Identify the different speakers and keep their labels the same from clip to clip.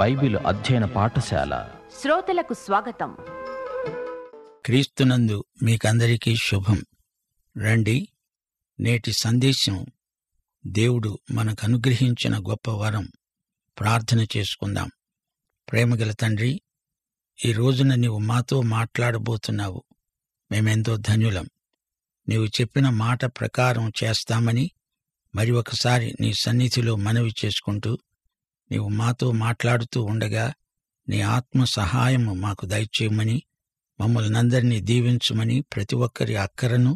Speaker 1: Bible అధ్యయన పాఠశాల శ్రోతలకు స్వాగతం క్రీస్తునందు మీకందరికీ శుభం రండి నేటి సందేశం దేవుడు మనకు అనుగ్రహించిన గొప్ప వరం ప్రార్థన చేసుకుందాం ప్రేమగల తండ్రి ఈ రోజున నీవు మాతో మాట్లాడబోతున్నావు మేమెంతో ధన్యులం నీవు చెప్పిన మాట ప్రకారం చేస్తామని మరి ఒకసారి నీ సన్నిధిలో మనవి చేసుకుంటూ నీవు మాతో మాట్లాడుతూ ఉండగా నీ ఆత్మ సహాయము మాకు దయచేయమని మమ్మల్ని అందరినీ దీవించమని ప్రతి ఒక్కరి అక్కరను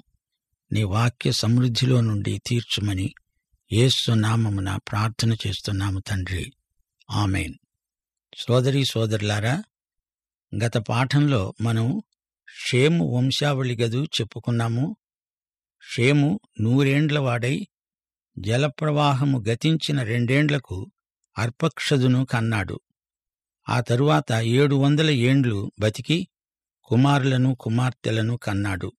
Speaker 1: నీ వాక్య సమృద్ధిలో నుండి తీర్చుమని ఏసునామమున ప్రార్థన చేస్తున్నాము తండ్రి ఆమెన్ సోదరీ సోదరులారా గత పాఠంలో మనం షేము వంశావళి గదు చెప్పుకున్నాము షేము నూరేండ్ల వాడై జలప్రవాహము గతించిన రెండేండ్లకు అర్పక్షదును కన్నాడు ఆ తరువాత ఏడు వందల ఏండ్లు బతికి కుమారులను కుమార్తెలను కన్నాడు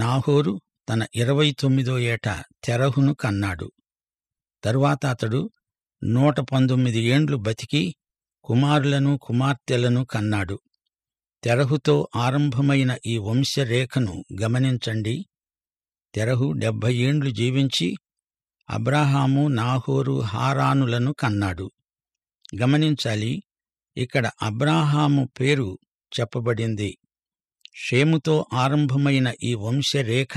Speaker 1: నాహోరు తన ఇరవై తొమ్మిదో ఏట తెరహును కన్నాడు తరువాత అతడు నూట పంతొమ్మిది ఏండ్లు బతికి కుమారులను కుమార్తెలను కన్నాడు తెరహుతో ఆరంభమైన ఈ వంశరేఖను గమనించండి తెరహు డెబ్భై ఏండ్లు జీవించి అబ్రహాము నాహోరు హారానులను కన్నాడు గమనించాలి ఇక్కడ అబ్రాహాము పేరు చెప్పబడింది షేముతో ఆరంభమైన ఈ వంశరేఖ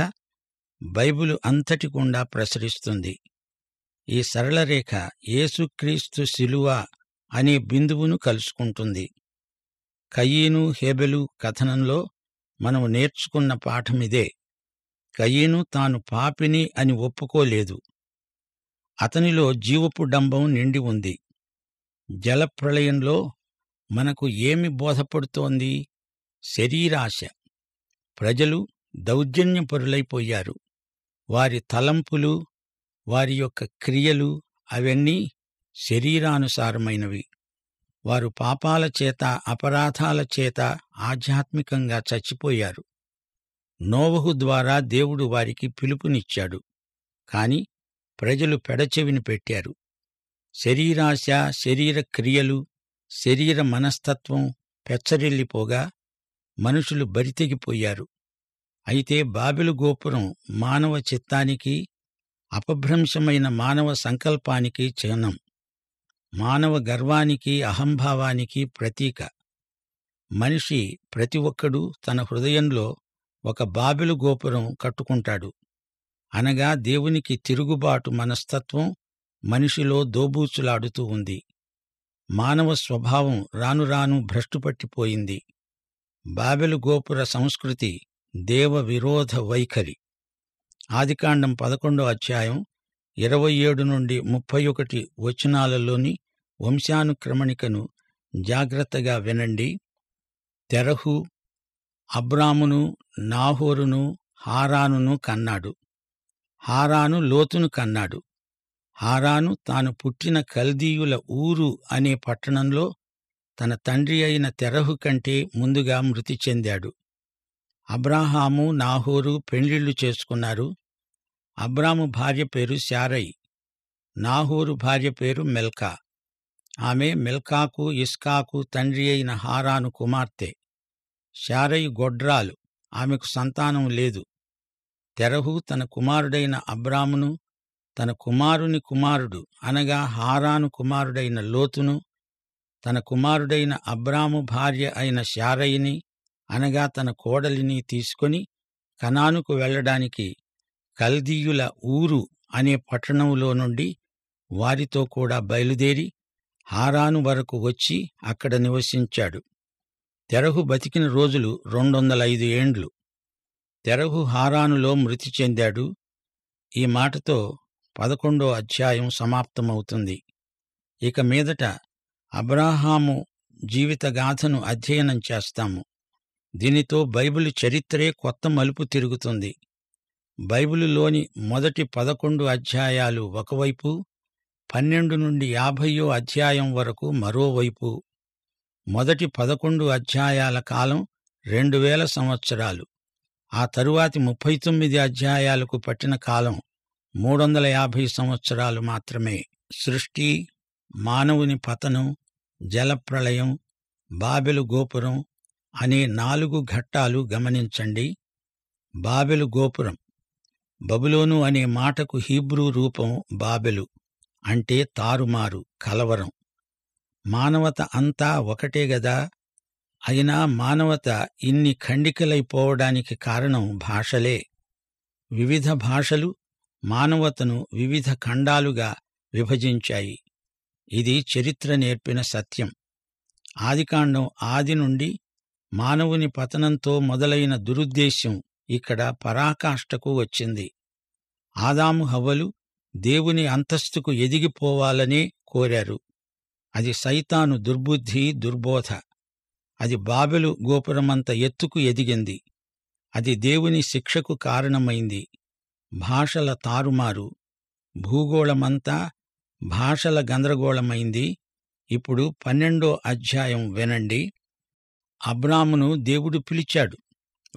Speaker 1: బైబిలు అంతటి గుండా ప్రసరిస్తుంది ఈ సరళరేఖ యేసుక్రీస్తు శిలువ అనే బిందువును కలుసుకుంటుంది కయ్యీను హేబెలు కథనంలో మనము నేర్చుకున్న పాఠమిదే కయ్యీను తాను పాపిని అని ఒప్పుకోలేదు అతనిలో జీవపు డంబం నిండి ఉంది జలప్రళయంలో మనకు ఏమి బోధపడుతోంది శరీరాశ ప్రజలు దౌర్జన్యపరులైపోయారు వారి తలంపులు వారి యొక్క క్రియలు అవన్నీ శరీరానుసారమైనవి వారు పాపాల చేత అపరాధాల చేత ఆధ్యాత్మికంగా చచ్చిపోయారు నోవహు ద్వారా దేవుడు వారికి పిలుపునిచ్చాడు కాని ప్రజలు పెడచెవిని పెట్టారు శరీరాశ శరీర క్రియలు శరీర మనస్తత్వం పెచ్చరిల్లిపోగా మనుషులు బరితెగిపోయారు అయితే బాబిలు గోపురం మానవ చిత్తానికి అపభ్రంశమైన మానవ సంకల్పానికి చిహ్నం మానవ గర్వానికి అహంభావానికి ప్రతీక మనిషి ప్రతి ఒక్కడూ తన హృదయంలో ఒక బాబిలు గోపురం కట్టుకుంటాడు అనగా దేవునికి తిరుగుబాటు మనస్తత్వం మనిషిలో దోబూచులాడుతూ ఉంది మానవ స్వభావం రానురాను భ్రష్టుపట్టిపోయింది బాబెలు గోపుర సంస్కృతి దేవ విరోధ వైఖరి ఆదికాండం పదకొండో అధ్యాయం ఇరవై ఏడు నుండి ముప్పై ఒకటి వచనాలలోని వంశానుక్రమణికను జాగ్రత్తగా వినండి తెరహు అబ్రామును నాహోరును హారానును కన్నాడు హారాను లోతును కన్నాడు హారాను తాను పుట్టిన కల్దీయుల ఊరు అనే పట్టణంలో తన తండ్రి అయిన తెరహు కంటే ముందుగా మృతి చెందాడు అబ్రాహాము నాహోరు పెండ్లిళ్లు చేసుకున్నారు అబ్రాము భార్య పేరు శారై నాహోరు భార్య పేరు మెల్కా ఆమె మెల్కాకు ఇస్కాకు తండ్రి అయిన హారాను కుమార్తె శారయ్ గొడ్రాలు ఆమెకు సంతానం లేదు తెరహు తన కుమారుడైన అబ్రామును తన కుమారుని కుమారుడు అనగా హారాను కుమారుడైన లోతును తన కుమారుడైన అబ్రాము భార్య అయిన శారయిని అనగా తన కోడలిని తీసుకొని కనానుకు వెళ్లడానికి కల్దీయుల ఊరు అనే పట్టణంలో నుండి వారితో కూడా బయలుదేరి హారాను వరకు వచ్చి అక్కడ నివసించాడు తెరహు బతికిన రోజులు రెండొందల ఐదు ఏండ్లు తెరహు హారానులో మృతి చెందాడు ఈ మాటతో పదకొండో అధ్యాయం సమాప్తమవుతుంది ఇక మీదట అబ్రాహాము జీవితగాథను అధ్యయనం చేస్తాము దీనితో బైబిల్ చరిత్రే కొత్త మలుపు తిరుగుతుంది బైబిలులోని మొదటి పదకొండు అధ్యాయాలు ఒకవైపు పన్నెండు నుండి యాభయో అధ్యాయం వరకు మరోవైపు మొదటి పదకొండు అధ్యాయాల కాలం రెండు వేల సంవత్సరాలు ఆ తరువాతి ముప్పై తొమ్మిది అధ్యాయాలకు పట్టిన కాలం మూడు వందల యాభై సంవత్సరాలు మాత్రమే సృష్టి మానవుని పతనం జలప్రళయం బాబెలు గోపురం అనే నాలుగు ఘట్టాలు గమనించండి బాబెలు గోపురం బబులోను అనే మాటకు హీబ్రూ రూపం బాబెలు అంటే తారుమారు కలవరం మానవత అంతా ఒకటే గదా అయినా మానవత ఇన్ని ఖండికలైపోవడానికి కారణం భాషలే వివిధ భాషలు మానవతను వివిధ ఖండాలుగా విభజించాయి ఇది చరిత్ర నేర్పిన సత్యం ఆదికాండం ఆది నుండి మానవుని పతనంతో మొదలైన దురుద్దేశ్యం ఇక్కడ పరాకాష్ఠకు వచ్చింది ఆదాము హవ్వలు దేవుని అంతస్తుకు ఎదిగిపోవాలనే కోరారు అది సైతాను దుర్బుద్ధి దుర్బోధ అది బాబెలు గోపురమంత ఎత్తుకు ఎదిగింది అది దేవుని శిక్షకు కారణమైంది భాషల తారుమారు భూగోళమంతా భాషల గందరగోళమైంది ఇప్పుడు పన్నెండో అధ్యాయం వినండి అబ్రామును దేవుడు పిలిచాడు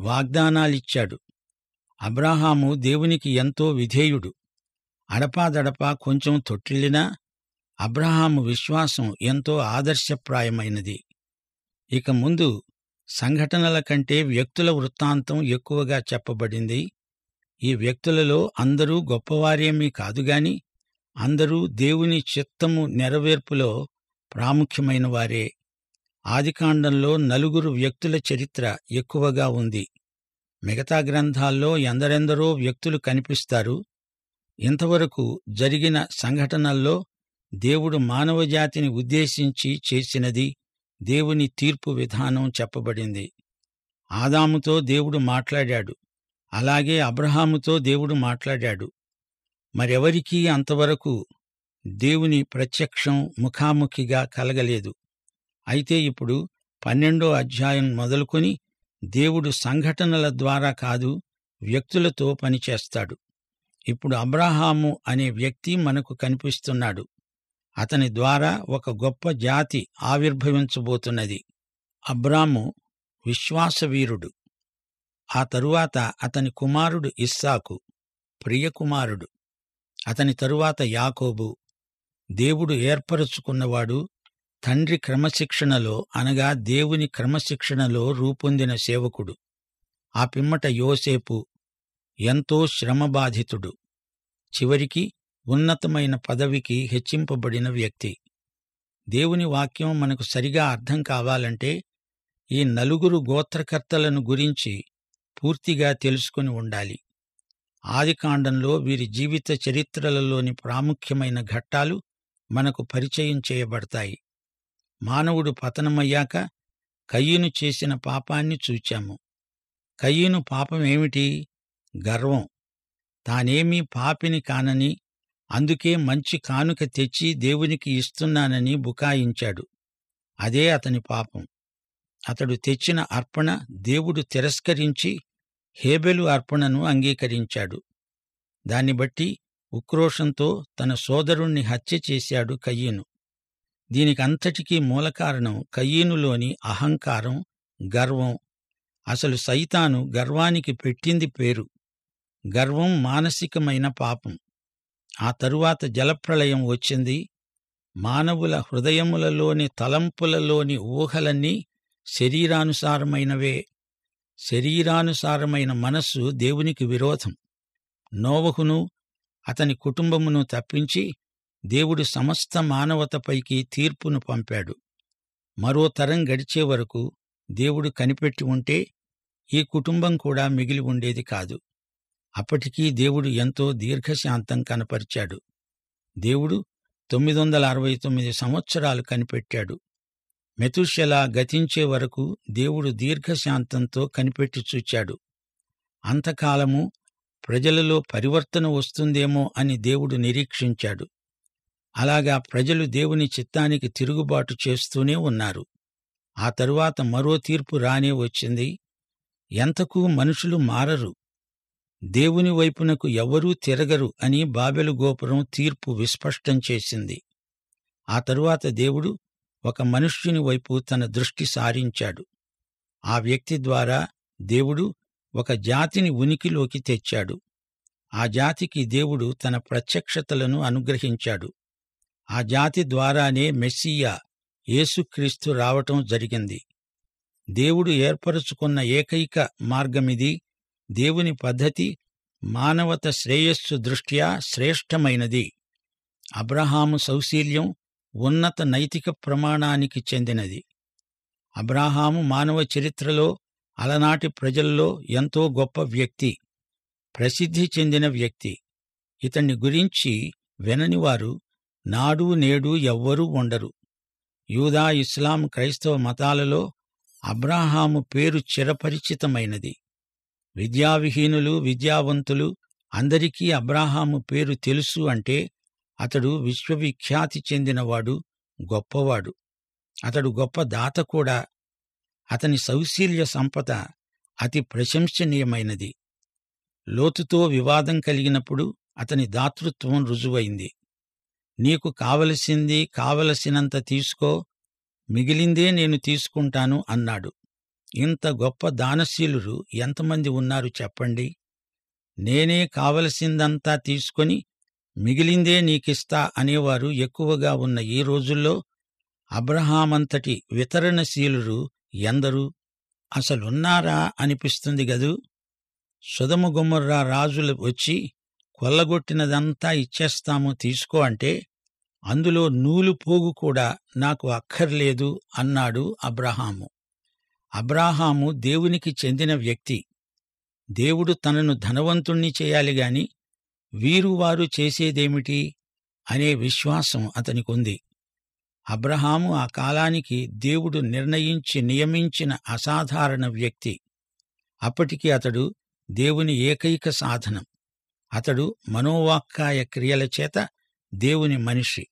Speaker 1: వాగ్దానాలిచ్చాడు అబ్రాహాము దేవునికి ఎంతో విధేయుడు అడపాదడపా కొంచెం తొట్టిల్లినా అబ్రహాము విశ్వాసం ఎంతో ఆదర్శప్రాయమైనది ఇక ముందు సంఘటనల కంటే వ్యక్తుల వృత్తాంతం ఎక్కువగా చెప్పబడింది ఈ వ్యక్తులలో అందరూ గొప్పవారేమీ కాదుగాని అందరూ దేవుని చిత్తము నెరవేర్పులో ప్రాముఖ్యమైన వారే ఆదికాండంలో నలుగురు వ్యక్తుల చరిత్ర ఎక్కువగా ఉంది మిగతా గ్రంథాల్లో ఎందరెందరో వ్యక్తులు కనిపిస్తారు ఇంతవరకు జరిగిన సంఘటనల్లో దేవుడు మానవజాతిని ఉద్దేశించి చేసినది దేవుని తీర్పు విధానం చెప్పబడింది ఆదాముతో దేవుడు మాట్లాడాడు అలాగే అబ్రహాముతో దేవుడు మాట్లాడాడు మరెవరికీ అంతవరకు దేవుని ప్రత్యక్షం ముఖాముఖిగా కలగలేదు అయితే ఇప్పుడు పన్నెండో అధ్యాయం మొదలుకొని దేవుడు సంఘటనల ద్వారా కాదు వ్యక్తులతో పనిచేస్తాడు ఇప్పుడు అబ్రాహాము అనే వ్యక్తి మనకు కనిపిస్తున్నాడు అతని ద్వారా ఒక గొప్ప జాతి ఆవిర్భవించబోతున్నది అబ్రాము విశ్వాసవీరుడు ఆ తరువాత అతని కుమారుడు ఇస్సాకు ప్రియకుమారుడు అతని తరువాత యాకోబు దేవుడు ఏర్పరుచుకున్నవాడు తండ్రి క్రమశిక్షణలో అనగా దేవుని క్రమశిక్షణలో రూపొందిన సేవకుడు ఆ పిమ్మట యోసేపు ఎంతో శ్రమబాధితుడు చివరికి ఉన్నతమైన పదవికి హెచ్చింపబడిన వ్యక్తి దేవుని వాక్యం మనకు సరిగా అర్థం కావాలంటే ఈ నలుగురు గోత్రకర్తలను గురించి పూర్తిగా తెలుసుకుని ఉండాలి ఆదికాండంలో వీరి జీవిత చరిత్రలలోని ప్రాముఖ్యమైన ఘట్టాలు మనకు పరిచయం చేయబడతాయి మానవుడు పతనమయ్యాక కయ్యను చేసిన పాపాన్ని చూచాము కయ్యను పాపమేమిటి గర్వం తానేమీ పాపిని కానని అందుకే మంచి కానుక తెచ్చి దేవునికి ఇస్తున్నానని బుకాయించాడు అదే అతని పాపం అతడు తెచ్చిన అర్పణ దేవుడు తిరస్కరించి హేబెలు అర్పణను అంగీకరించాడు దాన్ని బట్టి ఉక్రోషంతో తన సోదరుణ్ణి హత్య చేశాడు కయ్యను దీనికంతటికీ మూలకారణం కయ్యనులోని అహంకారం గర్వం అసలు సైతాను గర్వానికి పెట్టింది పేరు గర్వం మానసికమైన పాపం ఆ తరువాత జలప్రళయం వచ్చింది మానవుల హృదయములలోని తలంపులలోని ఊహలన్నీ శరీరానుసారమైనవే శరీరానుసారమైన మనస్సు దేవునికి విరోధం నోవహును అతని కుటుంబమును తప్పించి దేవుడు సమస్త మానవతపైకి తీర్పును పంపాడు మరో తరం గడిచే వరకు దేవుడు కనిపెట్టి ఉంటే ఈ కుటుంబం కూడా మిగిలి ఉండేది కాదు అప్పటికీ దేవుడు ఎంతో దీర్ఘశాంతం కనపరిచాడు దేవుడు తొమ్మిది వందల అరవై తొమ్మిది సంవత్సరాలు కనిపెట్టాడు మెతుషెల గతించే వరకు దేవుడు దీర్ఘశాంతంతో కనిపెట్టి చూచాడు అంతకాలము ప్రజలలో పరివర్తన వస్తుందేమో అని దేవుడు నిరీక్షించాడు అలాగా ప్రజలు దేవుని చిత్తానికి తిరుగుబాటు చేస్తూనే ఉన్నారు ఆ తరువాత మరో తీర్పు రానే వచ్చింది ఎంతకు మనుషులు మారరు దేవుని వైపునకు ఎవరూ తిరగరు అని బాబెలు గోపురం తీర్పు విస్పష్టం చేసింది ఆ తరువాత దేవుడు ఒక మనుష్యుని వైపు తన దృష్టి సారించాడు ఆ వ్యక్తి ద్వారా దేవుడు ఒక జాతిని ఉనికిలోకి తెచ్చాడు ఆ జాతికి దేవుడు తన ప్రత్యక్షతలను అనుగ్రహించాడు ఆ జాతి ద్వారానే మెస్సియా యేసుక్రీస్తు రావటం జరిగింది దేవుడు ఏర్పరుచుకున్న ఏకైక మార్గమిది దేవుని పద్ధతి మానవత శ్రేయస్సు దృష్ట్యా శ్రేష్టమైనది అబ్రహాము సౌశీల్యం ఉన్నత నైతిక ప్రమాణానికి చెందినది అబ్రాహాము మానవ చరిత్రలో అలనాటి ప్రజల్లో ఎంతో గొప్ప వ్యక్తి ప్రసిద్ధి చెందిన వ్యక్తి ఇతన్ని గురించి విననివారు నాడు నేడు ఎవ్వరూ ఉండరు యూదా ఇస్లాం క్రైస్తవ మతాలలో అబ్రాహాము పేరు చిరపరిచితమైనది విద్యావిహీనులు విద్యావంతులు అందరికీ అబ్రాహాము పేరు తెలుసు అంటే అతడు విశ్వవిఖ్యాతి చెందినవాడు గొప్పవాడు అతడు గొప్ప దాత కూడా అతని సౌశీల్య సంపద అతి ప్రశంసనీయమైనది లోతుతో వివాదం కలిగినప్పుడు అతని దాతృత్వం రుజువైంది నీకు కావలసింది కావలసినంత తీసుకో మిగిలిందే నేను తీసుకుంటాను అన్నాడు ఇంత గొప్ప దానశీలురు ఎంతమంది ఉన్నారు చెప్పండి నేనే కావలసిందంతా తీసుకొని మిగిలిందే నీకిస్తా అనేవారు ఎక్కువగా ఉన్న ఈ రోజుల్లో అబ్రహామంతటి వితరణశీలురు ఎందరు అసలున్నారా అనిపిస్తుంది గదు సుధముగుమ్మర్రా రాజులు వచ్చి కొల్లగొట్టినదంతా ఇచ్చేస్తాము తీసుకో అంటే అందులో నూలు పోగు కూడా నాకు అక్కర్లేదు అన్నాడు అబ్రహాము అబ్రాహాము దేవునికి చెందిన వ్యక్తి దేవుడు తనను ధనవంతుణ్ణి చేయాలిగాని వీరువారు చేసేదేమిటి అనే విశ్వాసం అతనికుంది అబ్రహాము ఆ కాలానికి దేవుడు నిర్ణయించి నియమించిన అసాధారణ వ్యక్తి అప్పటికి అతడు దేవుని ఏకైక సాధనం అతడు మనోవాక్కాయ క్రియల చేత దేవుని మనిషి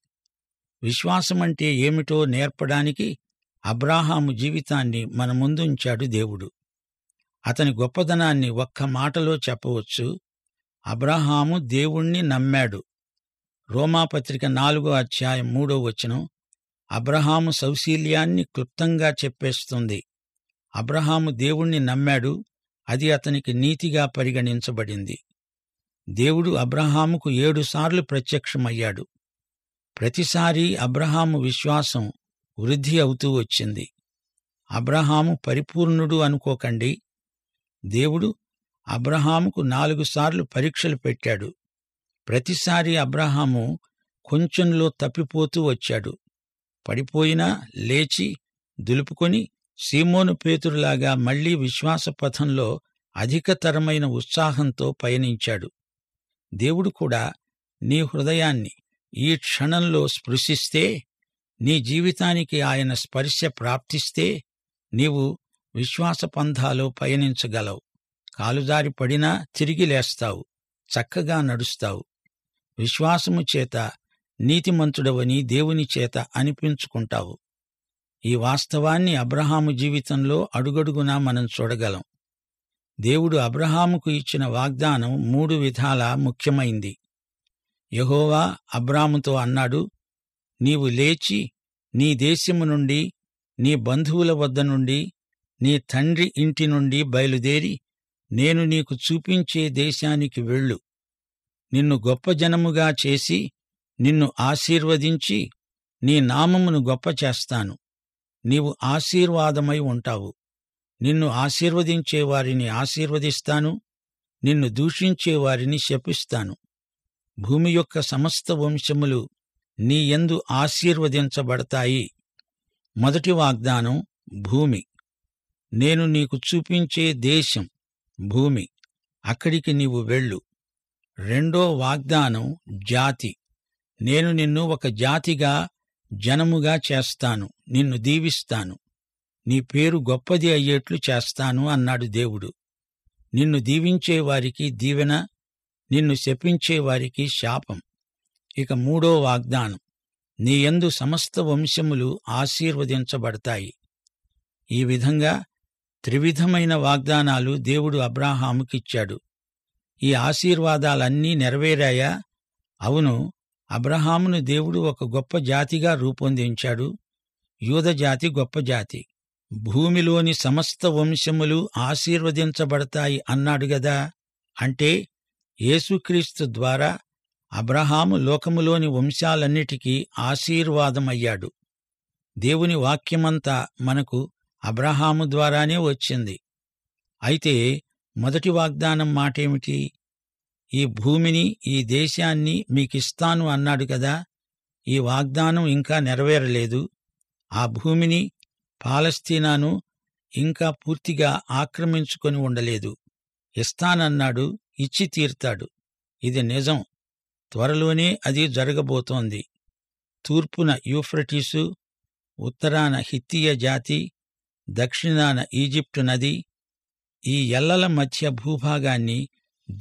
Speaker 1: విశ్వాసమంటే ఏమిటో నేర్పడానికి అబ్రాహాము జీవితాన్ని మన ముందుంచాడు దేవుడు అతని గొప్పదనాన్ని ఒక్క మాటలో చెప్పవచ్చు అబ్రాహాము దేవుణ్ణి నమ్మాడు రోమాపత్రిక నాలుగో అధ్యాయం మూడో వచనం అబ్రహాము సౌశీల్యాన్ని క్లుప్తంగా చెప్పేస్తుంది అబ్రహాము దేవుణ్ణి నమ్మాడు అది అతనికి నీతిగా పరిగణించబడింది దేవుడు అబ్రహాముకు ఏడుసార్లు ప్రత్యక్షమయ్యాడు ప్రతిసారీ అబ్రహాము విశ్వాసం వృద్ధి అవుతూ వచ్చింది అబ్రహాము పరిపూర్ణుడు అనుకోకండి దేవుడు అబ్రహాముకు నాలుగు సార్లు పరీక్షలు పెట్టాడు ప్రతిసారి అబ్రహాము కొంచెంలో తప్పిపోతూ వచ్చాడు పడిపోయినా లేచి దులుపుకొని సీమోను పేతురులాగా మళ్లీ విశ్వాసపథంలో అధికతరమైన ఉత్సాహంతో పయనించాడు దేవుడు కూడా నీ హృదయాన్ని ఈ క్షణంలో స్పృశిస్తే నీ జీవితానికి ఆయన స్పర్శ ప్రాప్తిస్తే నీవు విశ్వాసపంథాలో పయనించగలవు కాలుదారి పడినా తిరిగి లేస్తావు చక్కగా నడుస్తావు విశ్వాసము చేత నీతిమంతుడవని దేవుని చేత అనిపించుకుంటావు ఈ వాస్తవాన్ని అబ్రహాము జీవితంలో అడుగడుగునా మనం చూడగలం దేవుడు అబ్రహాముకు ఇచ్చిన వాగ్దానం మూడు విధాల ముఖ్యమైంది యహోవా అబ్రాముతో అన్నాడు నీవు లేచి నీ దేశము నుండి నీ బంధువుల వద్ద నుండి నీ తండ్రి ఇంటి నుండి బయలుదేరి నేను నీకు చూపించే దేశానికి వెళ్ళు నిన్ను గొప్ప జనముగా చేసి నిన్ను ఆశీర్వదించి నీ నామమును గొప్ప చేస్తాను నీవు ఆశీర్వాదమై ఉంటావు నిన్ను ఆశీర్వదించే వారిని ఆశీర్వదిస్తాను నిన్ను దూషించేవారిని శపిస్తాను భూమి యొక్క సమస్త వంశములు నీయందు ఆశీర్వదించబడతాయి మొదటి వాగ్దానం భూమి నేను నీకు చూపించే దేశం భూమి అక్కడికి నీవు వెళ్ళు రెండో వాగ్దానం జాతి నేను నిన్ను ఒక జాతిగా జనముగా చేస్తాను నిన్ను దీవిస్తాను నీ పేరు గొప్పది అయ్యేట్లు చేస్తాను అన్నాడు దేవుడు నిన్ను దీవించేవారికి దీవెన నిన్ను శపించేవారికి శాపం ఇక మూడో వాగ్దానం నీయందు సమస్త వంశములు ఆశీర్వదించబడతాయి ఈ విధంగా త్రివిధమైన వాగ్దానాలు దేవుడు అబ్రాహాముకిచ్చాడు ఈ ఆశీర్వాదాలన్నీ నెరవేరాయా అవును అబ్రహామును దేవుడు ఒక గొప్ప జాతిగా రూపొందించాడు యూదజాతి గొప్ప జాతి భూమిలోని సమస్త వంశములు ఆశీర్వదించబడతాయి అన్నాడుగదా అంటే యేసుక్రీస్తు ద్వారా అబ్రహాము లోకములోని వంశాలన్నిటికీ ఆశీర్వాదమయ్యాడు దేవుని వాక్యమంతా మనకు అబ్రహాము ద్వారానే వచ్చింది అయితే మొదటి వాగ్దానం మాటేమిటి ఈ భూమిని ఈ దేశాన్ని మీకిస్తాను అన్నాడు కదా ఈ వాగ్దానం ఇంకా నెరవేరలేదు ఆ భూమిని పాలస్తీనాను ఇంకా పూర్తిగా ఆక్రమించుకొని ఉండలేదు ఇస్తానన్నాడు ఇచ్చి తీర్తాడు ఇది నిజం త్వరలోనే అది జరగబోతోంది తూర్పున యూఫ్రటీసు ఉత్తరాన హిత్తియ జాతి దక్షిణాన ఈజిప్టు నది ఈ ఎల్లల మధ్య భూభాగాన్ని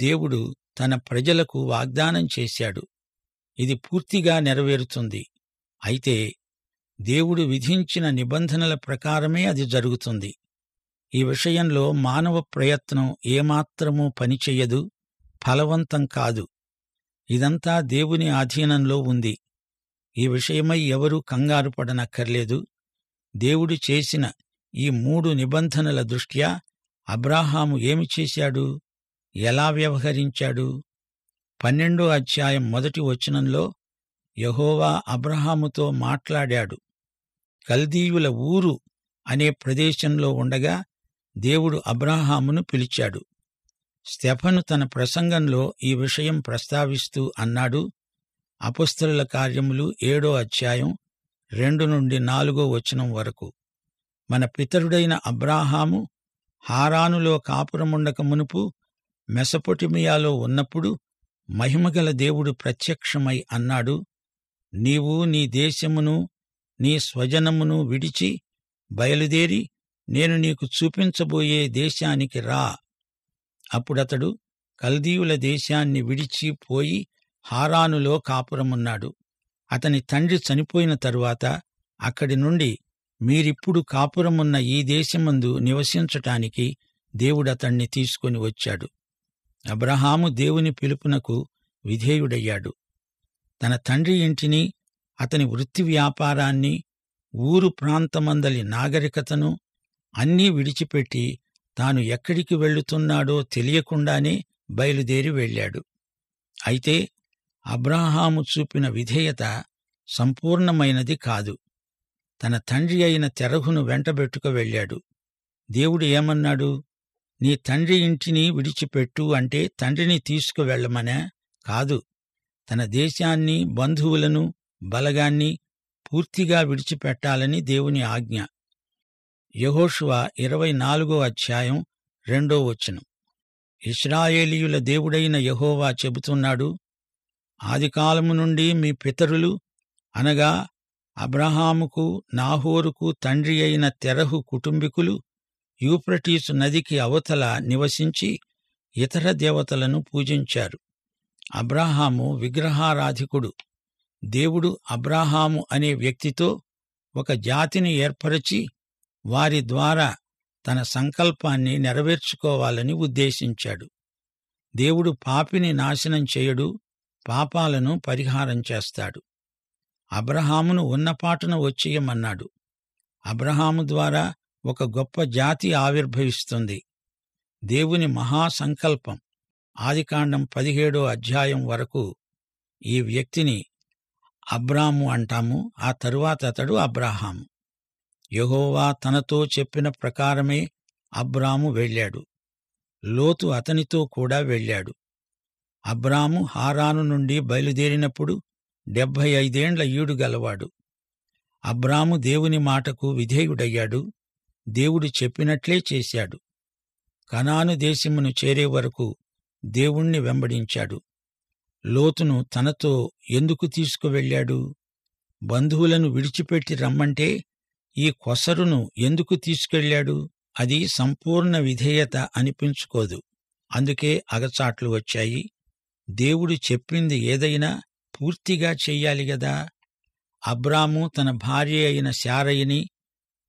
Speaker 1: దేవుడు తన ప్రజలకు వాగ్దానం చేశాడు ఇది పూర్తిగా నెరవేరుతుంది అయితే దేవుడు విధించిన నిబంధనల ప్రకారమే అది జరుగుతుంది ఈ విషయంలో మానవ ప్రయత్నం ఏమాత్రమూ పనిచెయ్యదు ఫలవంతం కాదు ఇదంతా దేవుని ఆధీనంలో ఉంది ఈ విషయమై ఎవరూ కంగారు పడనక్కర్లేదు దేవుడు చేసిన ఈ మూడు నిబంధనల దృష్ట్యా అబ్రాహాము ఏమి చేశాడు ఎలా వ్యవహరించాడు పన్నెండో అధ్యాయం మొదటి వచనంలో యహోవా అబ్రహాముతో మాట్లాడాడు కల్దీయుల ఊరు అనే ప్రదేశంలో ఉండగా దేవుడు అబ్రాహామును పిలిచాడు స్టెఫను తన ప్రసంగంలో ఈ విషయం ప్రస్తావిస్తూ అన్నాడు అపుస్తల కార్యములు ఏడో అధ్యాయం రెండు నుండి నాలుగో వచనం వరకు మన పితరుడైన అబ్రాహాము హారానులో కాపురముండక మునుపు మెసపొటిమియాలో ఉన్నప్పుడు మహిమగల దేవుడు ప్రత్యక్షమై అన్నాడు నీవు నీ దేశమును నీ స్వజనమును విడిచి బయలుదేరి నేను నీకు చూపించబోయే దేశానికి రా అప్పుడతడు కల్దీవుల దేశాన్ని విడిచి పోయి హారానులో కాపురమున్నాడు అతని తండ్రి చనిపోయిన తరువాత అక్కడి నుండి మీరిప్పుడు కాపురమున్న ఈ దేశమందు నివసించటానికి దేవుడతణ్ణి తీసుకొని వచ్చాడు అబ్రహాము దేవుని పిలుపునకు విధేయుడయ్యాడు తన తండ్రి ఇంటిని అతని వృత్తి వ్యాపారాన్ని ఊరు ప్రాంతమందలి నాగరికతను అన్నీ విడిచిపెట్టి తాను ఎక్కడికి వెళ్ళుతున్నాడో తెలియకుండానే బయలుదేరి వెళ్ళాడు అయితే అబ్రాహాము చూపిన విధేయత సంపూర్ణమైనది కాదు తన తండ్రి అయిన తెరహును వెంటబెట్టుకు వెళ్ళాడు దేవుడు ఏమన్నాడు నీ తండ్రి ఇంటిని విడిచిపెట్టు అంటే తండ్రిని తీసుకువెళ్లమనే కాదు తన దేశాన్ని బంధువులను బలగాన్ని పూర్తిగా విడిచిపెట్టాలని దేవుని ఆజ్ఞ యహోషువ ఇరవై నాలుగో అధ్యాయం రెండో వచనం ఇస్రాయేలీయుల దేవుడైన యహోవా చెబుతున్నాడు ఆదికాలము నుండి మీ పితరులు అనగా అబ్రహాముకు నాహోరుకు తండ్రి అయిన తెరహు కుటుంబీకులు యూప్రటీసు నదికి అవతల నివసించి ఇతర దేవతలను పూజించారు అబ్రాహాము విగ్రహారాధికుడు దేవుడు అబ్రాహాము అనే వ్యక్తితో ఒక జాతిని ఏర్పరచి వారి ద్వారా తన సంకల్పాన్ని నెరవేర్చుకోవాలని ఉద్దేశించాడు దేవుడు పాపిని నాశనం చేయడు పాపాలను పరిహారం చేస్తాడు అబ్రహామును ఉన్నపాటున వచ్చేయమన్నాడు అబ్రహాము ద్వారా ఒక గొప్ప జాతి ఆవిర్భవిస్తుంది దేవుని మహాసంకల్పం ఆదికాండం పదిహేడో అధ్యాయం వరకు ఈ వ్యక్తిని అబ్రాము అంటాము ఆ తరువాత అతడు అబ్రహాము యహోవా తనతో చెప్పిన ప్రకారమే అబ్రాము వెళ్ళాడు లోతు అతనితో కూడా వెళ్ళాడు అబ్రాము హారాను నుండి బయలుదేరినప్పుడు డెబ్భై ఐదేండ్ల ఈడు గలవాడు అబ్రాము దేవుని మాటకు విధేయుడయ్యాడు దేవుడు చెప్పినట్లే చేశాడు కనాను దేశమును చేరే వరకు దేవుణ్ణి వెంబడించాడు లోతును తనతో ఎందుకు తీసుకువెళ్ళాడు బంధువులను విడిచిపెట్టి రమ్మంటే ఈ కొసరును ఎందుకు తీసుకెళ్లాడు అది సంపూర్ణ విధేయత అనిపించుకోదు అందుకే అగచాట్లు వచ్చాయి దేవుడు చెప్పింది ఏదైనా పూర్తిగా చెయ్యాలి గదా అబ్రాము తన భార్య అయిన శారయిని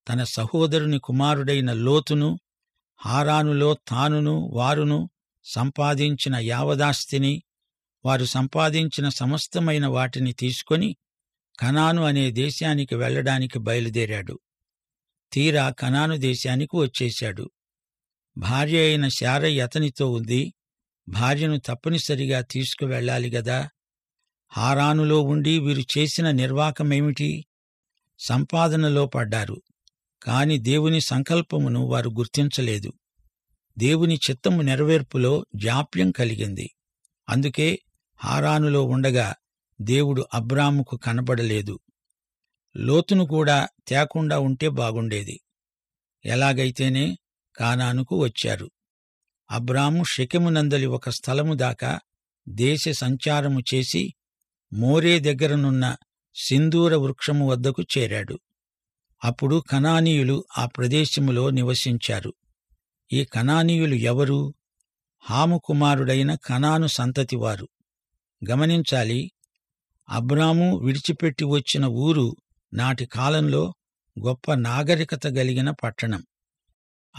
Speaker 1: తన సహోదరుని కుమారుడైన లోతును హారానులో తానును వారును సంపాదించిన యావదాస్తిని వారు సంపాదించిన సమస్తమైన వాటిని తీసుకొని కనాను అనే దేశానికి వెళ్లడానికి బయలుదేరాడు తీరా కనాను దేశానికి వచ్చేశాడు భార్య అయిన శారయ్య అతనితో ఉంది భార్యను తప్పనిసరిగా తీసుకువెళ్లాలి గదా హారానులో ఉండి వీరు చేసిన నిర్వాకమేమిటి సంపాదనలో పడ్డారు కాని దేవుని సంకల్పమును వారు గుర్తించలేదు దేవుని చిత్తము నెరవేర్పులో జాప్యం కలిగింది అందుకే హారానులో ఉండగా దేవుడు అబ్రాముకు కనబడలేదు లోతును కూడా తేకుండా ఉంటే బాగుండేది ఎలాగైతేనే కానానుకు వచ్చారు అబ్రాము షెకెమునందలి ఒక స్థలము దాకా దేశ సంచారము చేసి మోరే దగ్గరనున్న సింధూర వృక్షము వద్దకు చేరాడు అప్పుడు కనానీయులు ఆ ప్రదేశములో నివసించారు ఈ కనానీయులు ఎవరు హాము కుమారుడైన కనాను సంతతివారు గమనించాలి అబ్రాము విడిచిపెట్టి వచ్చిన ఊరు నాటి కాలంలో గొప్ప నాగరికత గలిగిన పట్టణం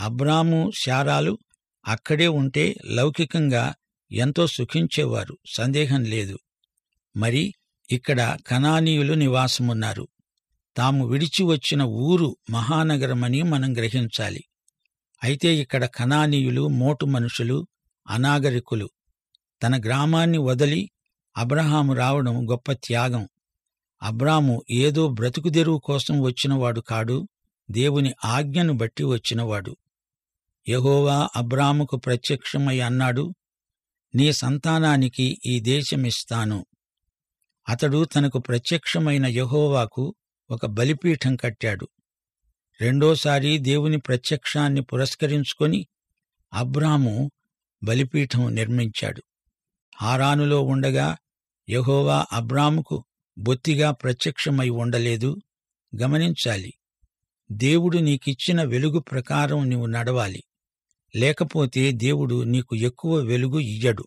Speaker 1: అబ్రాము శారాలు అక్కడే ఉంటే లౌకికంగా ఎంతో సుఖించేవారు సందేహం లేదు మరి ఇక్కడ కనానీయులు నివాసమున్నారు తాము విడిచి వచ్చిన ఊరు మహానగరమని మనం గ్రహించాలి అయితే ఇక్కడ కణానీయులు మోటు మనుషులు అనాగరికులు తన గ్రామాన్ని వదలి అబ్రహాము రావడం గొప్ప త్యాగం అబ్రాము ఏదో బ్రతుకుదెరువు కోసం వచ్చినవాడు కాడు దేవుని ఆజ్ఞను బట్టి వచ్చినవాడు యహోవా అబ్రాముకు ప్రత్యక్షమై అన్నాడు నీ సంతానానికి ఈ దేశమిస్తాను అతడు తనకు ప్రత్యక్షమైన యహోవాకు ఒక బలిపీఠం కట్టాడు రెండోసారి దేవుని ప్రత్యక్షాన్ని పురస్కరించుకొని అబ్రాము బలిపీఠం నిర్మించాడు హారానులో ఉండగా యహోవా అబ్రాముకు బొత్తిగా ప్రత్యక్షమై ఉండలేదు గమనించాలి దేవుడు నీకిచ్చిన వెలుగు ప్రకారం నీవు నడవాలి లేకపోతే దేవుడు నీకు ఎక్కువ వెలుగు ఇయ్యడు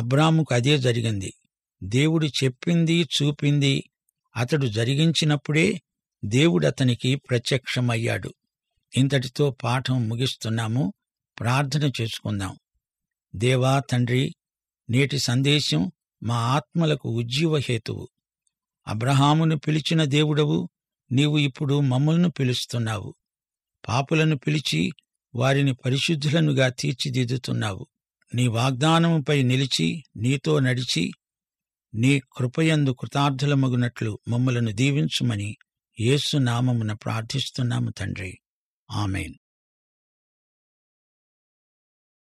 Speaker 1: అబ్రాముకు అదే జరిగింది దేవుడు చెప్పింది చూపింది అతడు జరిగించినప్పుడే దేవుడతనికి ప్రత్యక్షమయ్యాడు ఇంతటితో పాఠం ముగిస్తున్నాము ప్రార్థన చేసుకుందాం దేవా తండ్రి నేటి సందేశం మా ఆత్మలకు ఉజ్జీవహేతువు అబ్రహామును పిలిచిన దేవుడవు నీవు ఇప్పుడు మమ్మల్ని పిలుస్తున్నావు పాపులను పిలిచి వారిని పరిశుద్ధులనుగా తీర్చిదిద్దుతున్నావు నీ వాగ్దానముపై నిలిచి నీతో నడిచి నీ కృపయందు కృతార్థులమగునట్లు మమ్మలను దీవించుమని యేసునామమున ప్రార్థిస్తున్నాము తండ్రి ఆమెన్